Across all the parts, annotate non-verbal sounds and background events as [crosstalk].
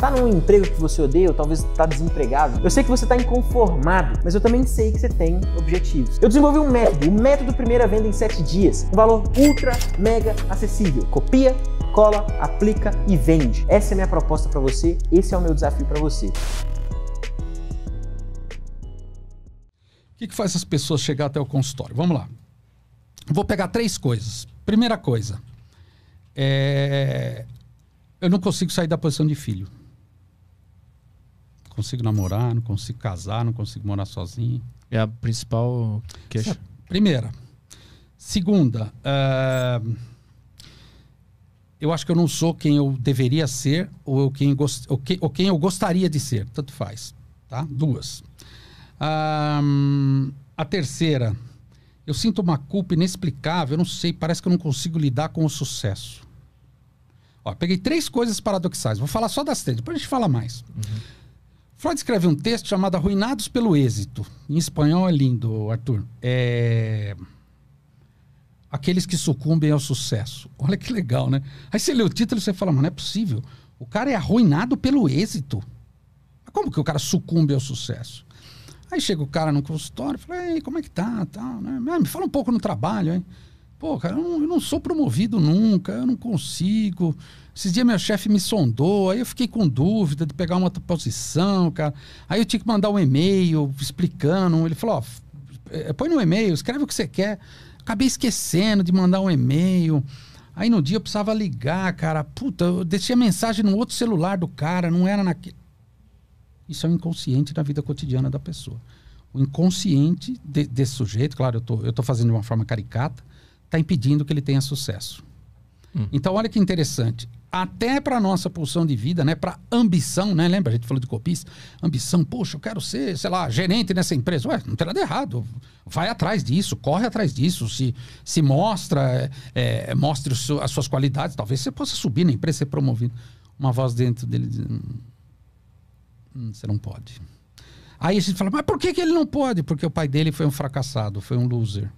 tá num emprego que você odeia, ou talvez tá desempregado. Eu sei que você tá inconformado, mas eu também sei que você tem objetivos. Eu desenvolvi um método, o método primeira venda em 7 dias, um valor ultra mega acessível. Copia, cola, aplica e vende. Essa é a minha proposta para você, esse é o meu desafio para você. O que, que faz as pessoas chegar até o consultório? Vamos lá. Vou pegar três coisas. Primeira coisa, é... eu não consigo sair da posição de filho consigo namorar, não consigo casar, não consigo morar sozinho. É a principal queixa. É primeira. Segunda, uh, eu acho que eu não sou quem eu deveria ser ou, quem, gost, ou, que, ou quem eu gostaria de ser, tanto faz. Tá? Duas. Uh, a terceira, eu sinto uma culpa inexplicável, eu não sei, parece que eu não consigo lidar com o sucesso. Ó, peguei três coisas paradoxais, vou falar só das três, depois a gente fala mais. Uhum. Freud escreve um texto chamado Arruinados pelo Êxito. Em espanhol é lindo, Arthur. É... Aqueles que sucumbem ao sucesso. Olha que legal, né? Aí você lê o título e você fala, mas não é possível. O cara é arruinado pelo êxito. Como que o cara sucumbe ao sucesso? Aí chega o cara no consultório e fala, Ei, como é que tá? Tal, né? Ah, me fala um pouco no trabalho, hein? Pô, cara, eu não, eu não, sou promovido nunca, eu não consigo. Esses dias meu chefe me sondou, aí eu fiquei com dúvida de pegar uma outra posição, cara. Aí eu tinha que mandar um e-mail explicando. Ele falou: ó, é, põe no e-mail, escreve o que você quer. Acabei esquecendo de mandar um e-mail. Aí no dia eu precisava ligar, cara. Puta, eu deixei a mensagem no outro celular do cara, não era naquele. Isso é o inconsciente da vida cotidiana da pessoa. O inconsciente de, desse sujeito, claro, eu tô, eu tô fazendo de uma forma caricata está impedindo que ele tenha sucesso. Hum. Então, olha que interessante. Até para nossa pulsão de vida, né? Para ambição, né? Lembra? A gente falou de copista. Ambição, poxa, eu quero ser, sei lá, gerente nessa empresa. Ué, não tem nada errado. Vai atrás disso, corre atrás disso, se, se mostra, é, é mostre seu, as suas qualidades. Talvez você possa subir na empresa, ser promovido. Uma voz dentro dele diz, hum, hum, você não pode. Aí a gente fala, mas por que, que ele não pode? Porque o pai dele foi um fracassado, foi um loser.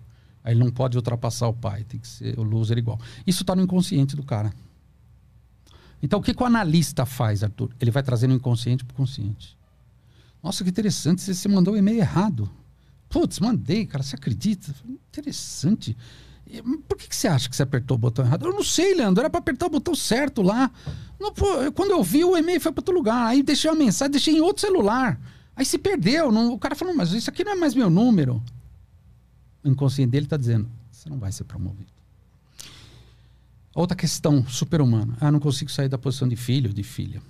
Aí ele não pode ultrapassar o pai, tem que ser o loser igual. Isso está no inconsciente do cara. Então, o que, que o analista faz, Arthur? Ele vai trazendo o inconsciente para o consciente. Nossa, que interessante, você, você mandou o um e-mail errado. Putz, mandei, cara, você acredita? Interessante. Por que, que, você acha que você apertou o botão errado? Eu não sei, Leandro. Era para apertar o botão certo lá. Não, pô, quando eu vi, o e-mail foi para outro lugar. Aí deixei uma mensagem, deixei em outro celular. Aí se perdeu. Não, o cara falou, mas isso aqui não é mais meu número inconsciente dele está dizendo: você não vai ser promovido. Outra questão super-humana. Ah, não consigo sair da posição de filho, de filha.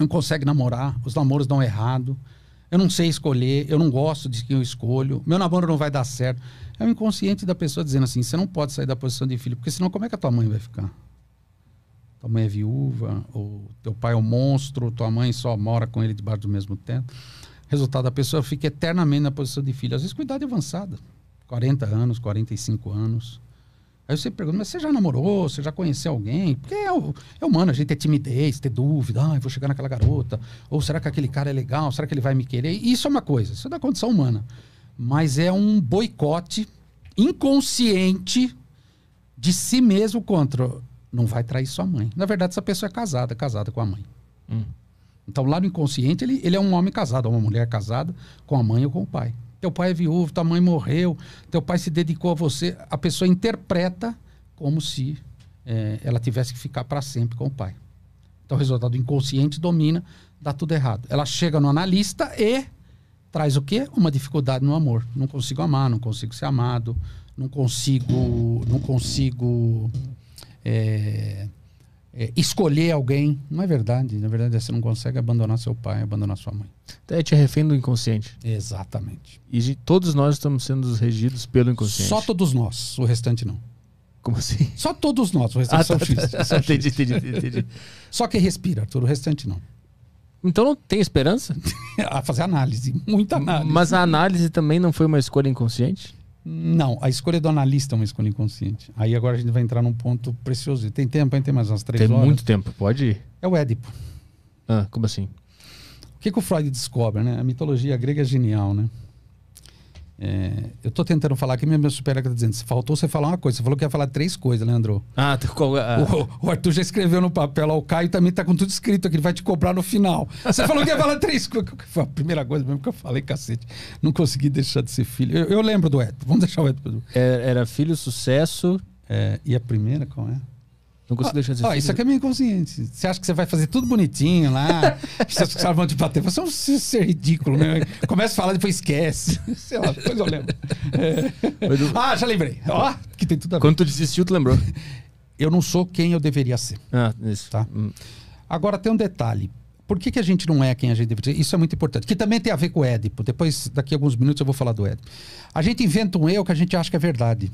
Não consegue namorar, os namoros dão errado. Eu não sei escolher, eu não gosto de quem eu escolho, meu namoro não vai dar certo. É o inconsciente da pessoa dizendo assim: você não pode sair da posição de filho, porque senão como é que a tua mãe vai ficar? Tua mãe é viúva, ou teu pai é um monstro, tua mãe só mora com ele debaixo do mesmo teto. Resultado, a pessoa fica eternamente na posição de filho, às vezes com idade avançada. 40 anos, 45 anos. Aí você pergunta, mas você já namorou? Você já conheceu alguém? Porque é, é humano, a gente ter é timidez, ter dúvida. Ah, eu vou chegar naquela garota. Ou será que aquele cara é legal? Será que ele vai me querer? Isso é uma coisa, isso é da condição humana. Mas é um boicote inconsciente de si mesmo contra. Não vai trair sua mãe. Na verdade, essa pessoa é casada, casada com a mãe. Hum. Então, lá no inconsciente, ele, ele é um homem casado, uma mulher casada com a mãe ou com o pai teu pai é viúvo, tua mãe morreu, teu pai se dedicou a você. A pessoa interpreta como se é, ela tivesse que ficar para sempre com o pai. Então, o resultado inconsciente domina, dá tudo errado. Ela chega no analista e traz o quê? Uma dificuldade no amor. Não consigo amar, não consigo ser amado, não consigo, não consigo é, é, escolher alguém. Não é verdade. Na verdade, você não consegue abandonar seu pai, abandonar sua mãe. Então é te refém do inconsciente. Exatamente. E todos nós estamos sendo regidos pelo inconsciente. Só todos nós, o restante não. Como assim? Só todos nós, o restante ah, tá. são tá, X. Tá, entendi, entendi, entendi. Só quem respira, Arthur, o restante não. Então não tem esperança? [laughs] a fazer análise, muita análise. Mas a análise também não foi uma escolha inconsciente? Não, a escolha do analista é uma escolha inconsciente. Aí agora a gente vai entrar num ponto precioso. Tem tempo, hein? Tem mais umas três Tem horas. Tem muito tempo, pode ir. É o Édipo. Ah, como assim? O que, que o Freud descobre, né? A mitologia grega é genial, né? É, eu estou tentando falar aqui, minha meu superior está dizendo: faltou você falar uma coisa. Você falou que ia falar três coisas, Leandro. Né, ah, tá, qual, ah. O, o, Arthur já escreveu no papel, ó, o Caio também está com tudo escrito aqui, ele vai te cobrar no final. Você falou que ia falar três coisas. Foi a primeira coisa mesmo que eu falei, cacete. Não consegui deixar de ser filho. Eu, eu lembro do Ed, vamos deixar o Ed. Era, é, era filho, sucesso. É, e a primeira, qual é? Não consigo ah, deixar de ó, Isso aqui é meio inconsciente. Você acha que você vai fazer tudo bonitinho lá, você [laughs] acha que você vai te bater. Você é um ser ridículo, né? Começa a falar, depois esquece. [laughs] Sei lá, depois eu lembro. É. Ah, já lembrei. Ó, oh, que tem tudo a ver. Quando tu desistiu, tu lembrou. [laughs] Eu não sou quem eu deveria ser. Ah, isso. Tá? Hum. Agora tem um detalhe. Por que, que a gente não é quem a gente deveria ser? Isso é muito importante. Que também tem a ver com o Édipo. Depois, daqui a alguns minutos, eu vou falar do Édipo. A gente inventa um eu que a gente acha que é verdade.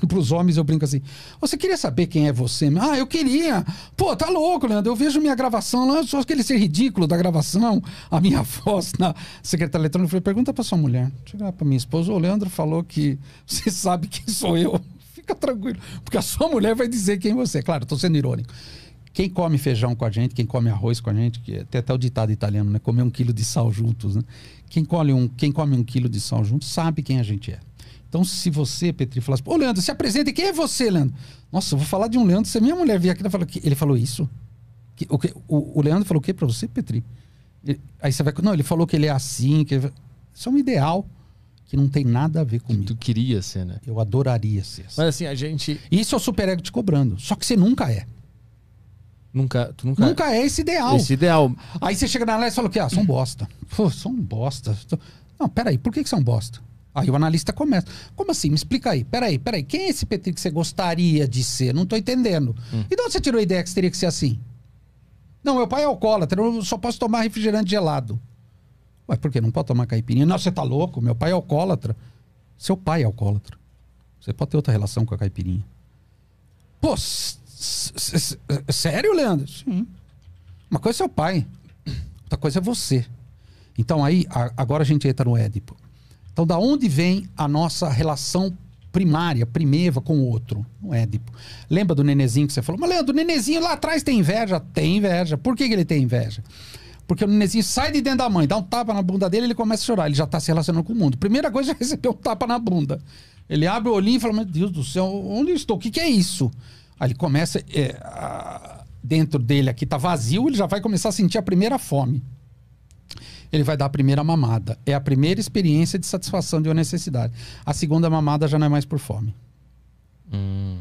[laughs] para os homens eu brinco assim. Você queria saber quem é você? Ah, eu queria. Pô, tá louco, Leandro. Eu vejo minha gravação lá, só aquele ser ridículo da gravação, a minha [laughs] voz na secretária eletrônica. Eu falei, pergunta para sua mulher. Chega para minha esposa. O Leandro falou que [laughs] você sabe quem sou eu. Fica tranquilo, porque a sua mulher vai dizer quem você é. Claro, estou sendo irônico. Quem come feijão com a gente, quem come arroz com a gente, que até até o ditado italiano, né? Comer um quilo de sal juntos, né? Quem, come um, quem come um quilo de sal juntos sabe quem a gente é. Então, se você, Petri, falasse, ô Leandro, se apresenta, quem é você, Leandro? Nossa, eu vou falar de um Leandro, se a minha mulher vier aqui, ela fala, ele falou isso? Que, o, que, o, o, Leandro falou o quê pra você, Petri? Ele, aí você vai, não, ele falou que ele é assim, que isso é um ideal que não tem nada a ver comigo. Que tu queria ser, né? Eu adoraria ser. Assim. Mas assim, a gente... Isso é o superego te cobrando, só que você nunca é. Nunca, tu nunca, é. nunca é. esse ideal. Esse ideal. Aí você chega na live e fala o quê? Ah, sou um bosta. Pô, sou um bosta. Não, peraí, por que, que são é bosta? Aí o analista começa. Como assim? Me explica aí. Peraí, peraí. Quem é esse Petri que você gostaria de ser? Não estou entendendo. Hum. E de onde você tirou a ideia que teria que ser assim? Não, meu pai é alcoólatra, eu só posso tomar refrigerante gelado. Ué, por quê? Não pode tomar caipirinha? Não, você tá louco, meu pai é alcoólatra. Seu pai é alcoólatra. Você pode ter outra relação com a caipirinha. Pô, sério, Leandro? Sim. Uma coisa é seu pai, outra coisa é você. Então aí, agora a gente entra no Édipo. Então, da onde vem a nossa relação primária, primeva com o outro? Não é, tipo. Lembra do nenezinho que você falou? Mas, Leandro, o nenezinho lá atrás tem inveja? Tem inveja. Por que, que ele tem inveja? Porque o nenenzinho sai de dentro da mãe, dá um tapa na bunda dele, ele começa a chorar. Ele já está se relacionando com o mundo. Primeira coisa é [laughs] receber um tapa na bunda. Ele abre o olhinho e fala: Meu Deus do céu, onde eu estou? O que, que é isso? Aí ele começa. É, a... Dentro dele aqui está vazio, ele já vai começar a sentir a primeira fome ele vai dar a primeira mamada. É a primeira experiência de satisfação de uma necessidade. A segunda mamada já não é mais por fome. Hum.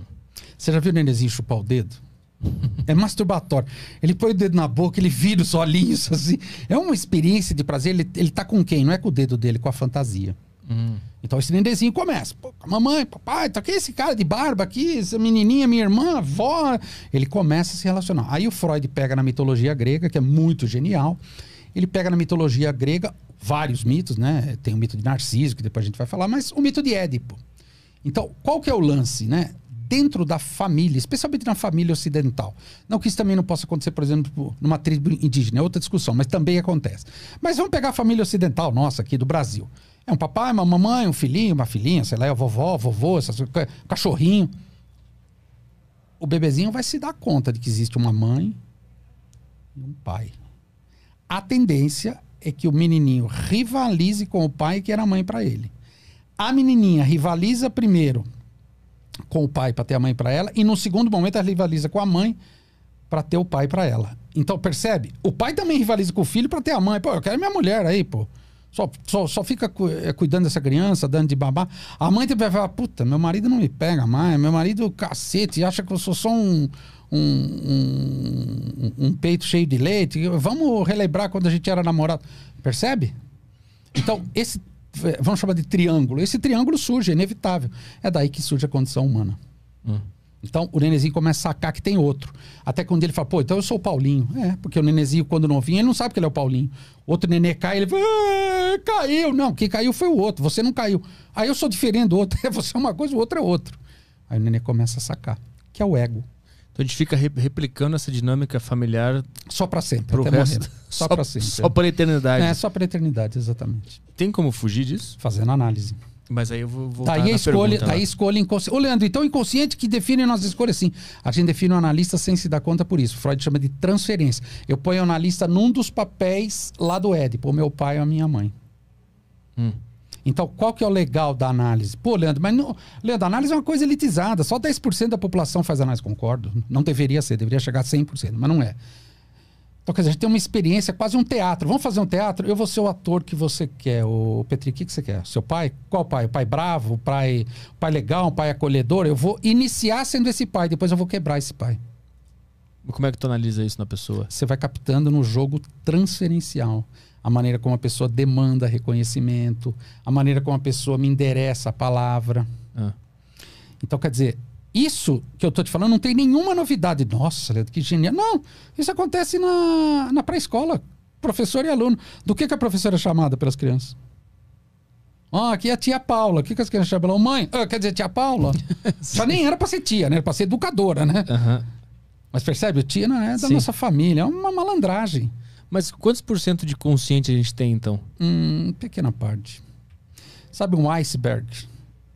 Você já viu o nenenzinho chupar o dedo? [laughs] É masturbatório. Ele põe o dedo na boca, ele vira os olhinhos assim. É uma experiência de prazer. Ele, ele tá com quem? Não é com o dedo dele, é com a fantasia. Hum. Então esse nenenzinho começa. Pô, mamãe, papai, tá aqui esse cara de barba aqui, essa menininha, minha irmã, avó. Ele começa a se relacionar. Aí o Freud pega na mitologia grega, que é muito genial, ele pega na mitologia grega vários mitos, né? Tem o mito de Narciso, que depois a gente vai falar, mas o mito de Édipo. Então, qual que é o lance, né? Dentro da família, especialmente na família ocidental. Não que isso também não possa acontecer, por exemplo, numa tribo indígena, é outra discussão, mas também acontece. Mas vamos pegar a família ocidental nossa aqui do Brasil. É um papai, uma mamãe, um filhinho, uma filhinha, sei lá, a é vovó, vovô, essas, cachorrinho. O bebezinho vai se dar conta de que existe uma mãe e um pai a tendência é que o menininho rivalize com o pai que era mãe para ele. A menininha rivaliza primeiro com o pai para ter a mãe para ela e no segundo momento ela rivaliza com a mãe para ter o pai para ela. Então percebe? O pai também rivaliza com o filho para ter a mãe. Pô, eu quero minha mulher aí, pô. Só, só, só fica cu, é, cuidando dessa criança, dando de babá. A mãe vai falar, puta, meu marido não me pega mais, meu marido é cacete, acha que eu sou só um, um, um, um peito cheio de leite. Vamos relembrar quando a gente era namorado. Percebe? Então, esse, vamos chamar de triângulo. Esse triângulo surge, é inevitável. É daí que surge a condição humana. Hum. Então o nenenzinho começa a sacar que tem outro. Até quando ele fala, pô, então eu sou o Paulinho. É, porque o nenenzinho, quando não vinha, ele não sabe que ele é o Paulinho. Outro nenê cai, ele caiu. Não, quem caiu foi o outro, você não caiu. Aí eu sou diferente do outro. [laughs] é você é uma coisa, o outro é outro. Aí o nenê começa a sacar, que é o ego. Então a gente fica replicando essa dinâmica familiar só para sempre, até resto. Morrer. [laughs] Só, só para sempre. Só é. para eternidade. É, só para eternidade, exatamente. Tem como fugir disso? Fazendo análise. Mas aí eu vou voltar tá aí a escolha, pergunta, tá aí escolha inconsciente. Ô, Leandro, então inconsciente que define nossas escolhas sim. A gente define o analista sem se dar conta por isso. Freud chama de transferência. Eu ponho o analista num dos papéis lá do Édipo, o meu pai ou a minha mãe. Hum. Então, qual que é o legal da análise? Pô, Leandro, mas não, Leandro, a análise é uma coisa elitizada. Só 10% da população faz análise, concordo. Não deveria ser, deveria chegar a 100%, mas não é. Então, quer dizer, a gente tem uma experiência, quase um teatro. Vamos fazer um teatro? Eu vou ser o ator que você quer. O Petri, o que, que você quer? Seu pai? Qual pai? O pai bravo? O pai, o pai legal? O pai acolhedor? Eu vou iniciar sendo esse pai, depois eu vou quebrar esse pai. Como é que tu analisa isso na pessoa? Você vai captando no jogo transferencial. A maneira como a pessoa demanda reconhecimento, a maneira como a pessoa me endereça a palavra. Ah. Então, quer dizer, isso que eu tô te falando não tem nenhuma novidade. Nossa, que genial. Não, isso acontece na, na pré-escola, professor e aluno. Do que, que a professora é chamada pelas crianças? Ah, aqui é a tia Paula. O que, que as crianças chamam? Mãe? Ah, quer dizer, tia Paula? Já [laughs] nem era para ser tia, né? Era pra ser educadora, né? Uhum. Mas percebe, o tia não é da Sim. nossa família, é uma malandragem. Mas quantos por cento de consciente a gente tem, então? Hum, pequena parte. Sabe um iceberg?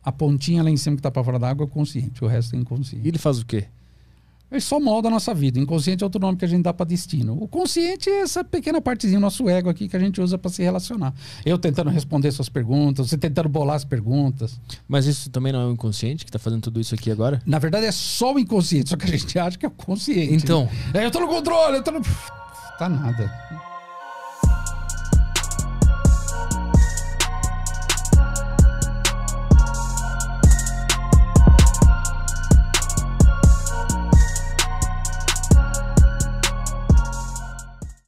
A pontinha lá em cima que está para fora da água é consciente, o resto é inconsciente. E ele faz o quê? Ele só molda a nossa vida. Inconsciente é outro nome que a gente dá para destino. O consciente é essa pequena partezinha, nosso ego aqui, que a gente usa para se relacionar. Eu tentando responder suas perguntas, você tentando bolar as perguntas. Mas isso também não é o inconsciente que está fazendo tudo isso aqui agora? Na verdade é só o inconsciente, só que a gente acha que é o consciente. Então. É, eu estou no controle, eu estou no. Tá nada.